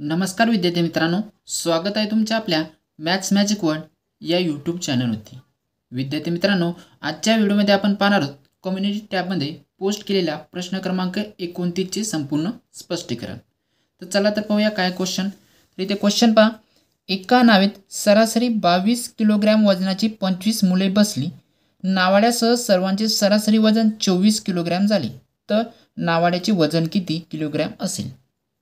नमस्कार विद्यार्थी मित्रांनो स्वागत आहे तुमच्या आपल्या मॅथ्स मॅजिक वर्ड या यूट्यूब चॅनलवरती विद्यार्थी मित्रांनो आजच्या व्हिडिओमध्ये आपण पाहणार आहोत कम्युनिटी टॅबमध्ये पोस्ट केलेल्या प्रश्न क्रमांक एकोणतीसचे संपूर्ण स्पष्टीकरण तर चला तर पाहूया काय क्वेश्चन तर इथे क्वेश्चन पहा एका नावेत सरासरी बावीस किलोग्रॅम वजनाची पंचवीस मुले बसली नावाड्यासह सर्वांचे सरासरी वजन चोवीस किलोग्रॅम झाले तर नावाड्याचे वजन किती किलोग्रॅम असेल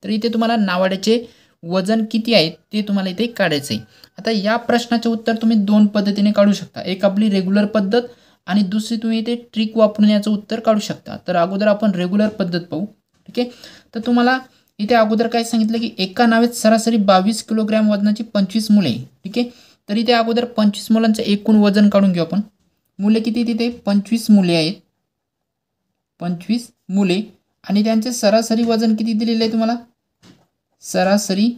तर इथे तुम्हाला नावाड्याचे वजन किती आहे ते तुम्हाला इथे काढायचं आहे आता या प्रश्नाचे उत्तर तुम्ही दोन पद्धतीने काढू शकता एक आपली रेग्युलर पद्धत आणि दुसरी तुम्ही इथे ट्रिक वापरून याचं उत्तर काढू शकता तर अगोदर आपण रेग्युलर पद्धत पाहू ठीक आहे तर तुम्हाला इथे अगोदर काय सांगितलं की एका नावेत सरासरी बावीस किलोग्रॅम वजनाची पंचवीस मुले ठीक आहे तर इथे अगोदर पंचवीस मुलांचं एकूण वजन काढून घेऊ आपण मुले किती तिथे पंचवीस मुले आहेत पंचवीस मुले आणि त्यांचे सरासरी वजन किती दिलेलं आहे तुम्हाला सरासरी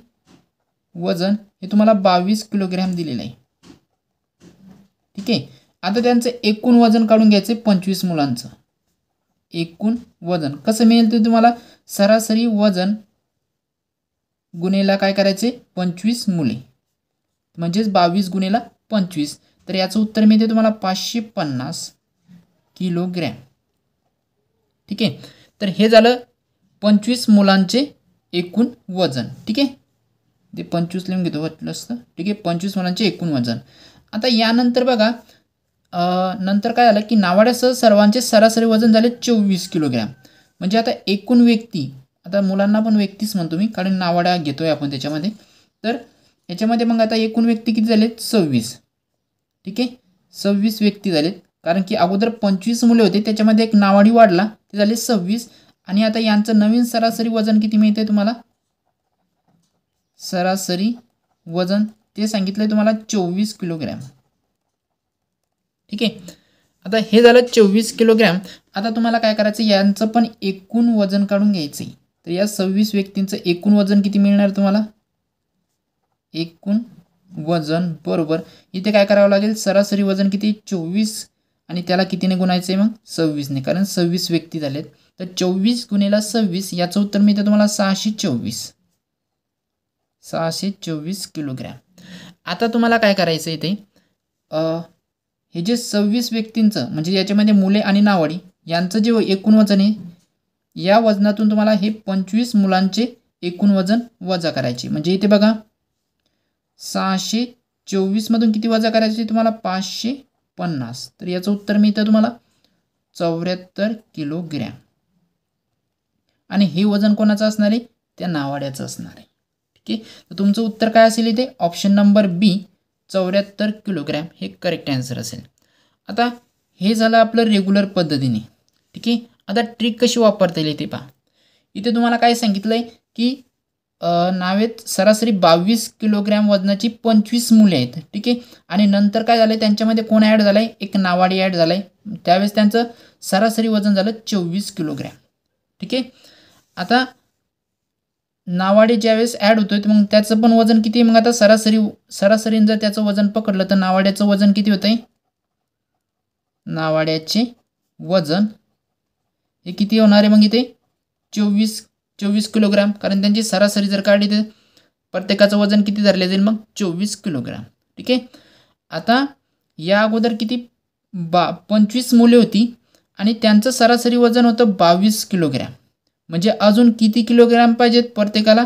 वजन हे तुम्हाला बावीस किलोग्रॅम दिलेलं आहे ठीक आहे आता त्यांचं एकूण वजन काढून घ्यायचं आहे पंचवीस मुलांचं एकूण वजन कसं मिळेल ते तुम्हाला सरासरी वजन गुन्हेला काय करायचे पंचवीस मुले म्हणजेच बावीस गुन्हेला पंचवीस तर याचं उत्तर मिळते तुम्हाला पाचशे पन्नास किलोग्रॅम ठीक आहे तर हे झालं पंचवीस मुलांचे एकूण वजन ठीक आहे ते पंचवीस लिहून घेतो वाटलं असतं ठीक आहे पंचवीस मुलांचे एकूण वजन आता यानंतर बघा नंतर काय झालं की नावाड्यासह सर्वांचे सरासरी वजन झाले चोवीस किलोग्रॅम म्हणजे आता एकूण व्यक्ती आता मुलांना पण व्यक्तीच म्हणतो मी कारण नावाड्या घेतो आहे आपण त्याच्यामध्ये तर याच्यामध्ये मग आता एकूण व्यक्ती किती झाले सव्वीस ठीक आहे सव्वीस व्यक्ती झालेत कारण की अगोदर पंचवीस मुले होते त्याच्यामध्ये एक नावाडी वाढला ते झाले सव्वीस आणि आता यांचं नवीन सरासरी वजन किती मिळतंय तुम्हाला सरासरी वजन ते सांगितलंय तुम्हाला चोवीस किलोग्रॅम ठीक आहे आता हे झालं चोवीस किलोग्रॅम आता तुम्हाला काय करायचं यांचं पण एकूण वजन काढून घ्यायचं आहे तर या सव्वीस व्यक्तींचं एकूण वजन किती मिळणार तुम्हाला एकूण वजन बरोबर इथे काय करावं लागेल सरासरी वजन किती चोवीस आणि त्याला कितीने गुणायचं आहे मग सव्वीसने कारण सव्वीस व्यक्ती झालेत तर चोवीस गुणेला सव्वीस याचं उत्तर मिळतं तुम्हाला सहाशे चोवीस सहाशे चोवीस किलोग्रॅम आता तुम्हाला काय करायचं आहे ते हे जे सव्वीस व्यक्तींचं म्हणजे याच्यामध्ये मुले आणि नावडी यांचं जे एकूण वजन आहे या वजनातून तुम्हाला हे पंचवीस मुलांचे एकूण वजन वजा करायचे म्हणजे इथे बघा सहाशे चोवीसमधून किती वजा करायचे तुम्हाला पाचशे पन्नास तर याचं उत्तर मिळतं तुम्हाला चौऱ्याहत्तर किलोग्रॅम आणि हे वजन कोणाचं असणार आहे त्या नावाड्याचं असणार आहे ठीक आहे तर तुमचं उत्तर काय असेल इथे ऑप्शन नंबर बी चौऱ्याहत्तर किलोग्रॅम हे करेक्ट आन्सर असेल आता हे झालं आपलं रेग्युलर पद्धतीने ठीक आहे आता ट्रिक कशी वापरता येईल इथे पहा इथे तुम्हाला काय सांगितलं आहे की नावेत सरासरी बावीस किलोग्रॅम वजनाची पंचवीस मुले आहेत ठीक आहे आणि नंतर काय झालं त्यांच्यामध्ये कोण ॲड झालं आहे एक नावाडी ॲड झालं आहे त्यावेळेस त्यांचं सरासरी वजन झालं चोवीस किलोग्रॅम ठीक आहे आता नावाडी ज्यावेळेस ॲड होतोय मग त्याचं पण वजन किती आहे मग आता सरासरी सरासरीनं जर त्याचं वजन पकडलं तर नावाड्याचं वजन किती होतं नावाड्याचे वजन हे किती होणार आहे मग इथे चोवीस चोवीस किलोग्राम कारण त्यांची सरासरी जर काढली तर प्रत्येकाचं वजन किती धरले जाईल मग चोवीस किलोग्राम ठीक आहे आता या अगोदर किती बा पंचवीस मुले होती आणि त्यांचं सरासरी वजन होतं बावीस किलोग्रॅम म्हणजे अजून किती किलोग्रॅम पाहिजेत प्रत्येकाला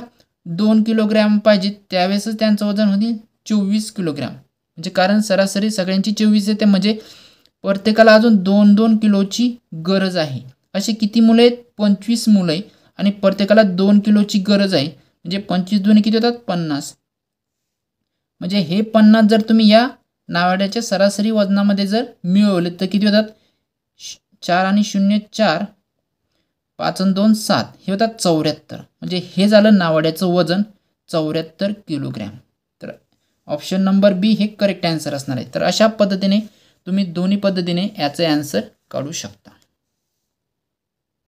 दोन किलोग्रॅम पाहिजेत त्यावेळेसच त्यांचं वजन होते चोवीस किलोग्रॅम म्हणजे कारण सरासरी सगळ्यांची चोवीस येते म्हणजे प्रत्येकाला अजून दोन दोन किलोची गरज आहे असे किती मुलं आहेत पंचवीस मुलं आणि प्रत्येकाला दोन किलोची गरज आहे म्हणजे पंचवीस दोन्ही किती होतात पन्नास म्हणजे हे पन्नास जर तुम्ही या नावाड्याच्या सरासरी वजनामध्ये जर मिळवले तर किती होतात चार आणि शून्य चार पाच आणि दोन सात हे होतात चौऱ्याहत्तर म्हणजे हे झालं नावाड्याचं वजन चौऱ्याहत्तर किलोग्रॅम तर ऑप्शन नंबर बी हे करेक्ट आन्सर असणार आहे तर अशा पद्धतीने तुम्ही दोन्ही पद्धतीने याचं ॲन्सर काढू शकता